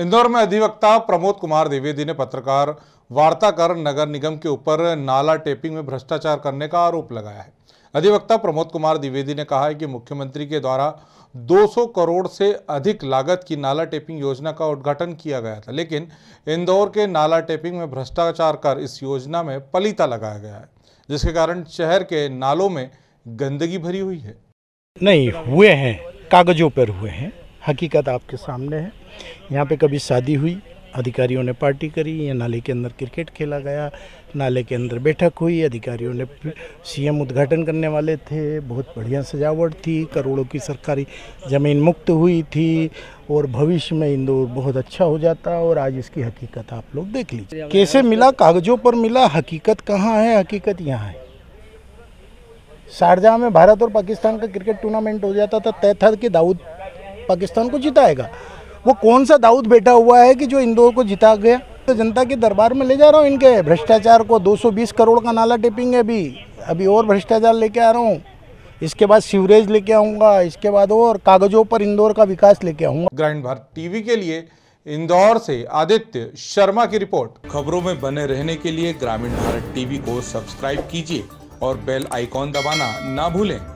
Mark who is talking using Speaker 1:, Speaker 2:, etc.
Speaker 1: इंदौर में अधिवक्ता प्रमोद कुमार द्विवेदी ने पत्रकार वार्ता कर नगर निगम के ऊपर नाला टेपिंग में भ्रष्टाचार करने का आरोप लगाया है अधिवक्ता प्रमोद कुमार द्विवेदी ने कहा है कि मुख्यमंत्री के द्वारा 200 करोड़ से अधिक लागत की नाला टेपिंग योजना का उद्घाटन किया गया था लेकिन इंदौर के नाला टेपिंग में भ्रष्टाचार कर इस योजना में पलीता लगाया गया है जिसके कारण शहर के नालों में गंदगी भरी हुई है
Speaker 2: नहीं हुए हैं कागजों पर हुए हैं हकीकत आपके सामने है यहाँ पे कभी शादी हुई अधिकारियों ने पार्टी करी या नाले के अंदर क्रिकेट खेला गया नाले के अंदर बैठक हुई अधिकारियों ने सीएम उद्घाटन करने वाले थे बहुत बढ़िया सजावट थी करोड़ों की सरकारी ज़मीन मुक्त हुई थी और भविष्य में इंदौर बहुत अच्छा हो जाता और आज इसकी हकीकत आप लोग देख लीजिए कैसे मिला कागजों पर मिला हकीकत कहाँ है हकीकत यहाँ है शारजहाँ में भारत और पाकिस्तान का क्रिकेट टूर्नामेंट हो जाता था तय था कि दाऊद पाकिस्तान को जिताएगा वो कौन सा दाऊद बैठा हुआ है कि जो इंदौर को जिता गया तो जनता के दरबार में ले जा रहा हूँ इनके भ्रष्टाचार को 220 करोड़ का नाला टेपिंग है अभी अभी और भ्रष्टाचार लेके आ रहा हूँ इसके बाद सीवरेज लेके आऊँगा इसके बाद और कागजों पर इंदौर का विकास लेके आऊँगा
Speaker 1: ग्रामीण भारत टीवी के लिए इंदौर से आदित्य शर्मा की रिपोर्ट खबरों में बने रहने के लिए ग्रामीण भारत टीवी को सब्सक्राइब कीजिए और बेल आइकॉन दबाना ना भूलें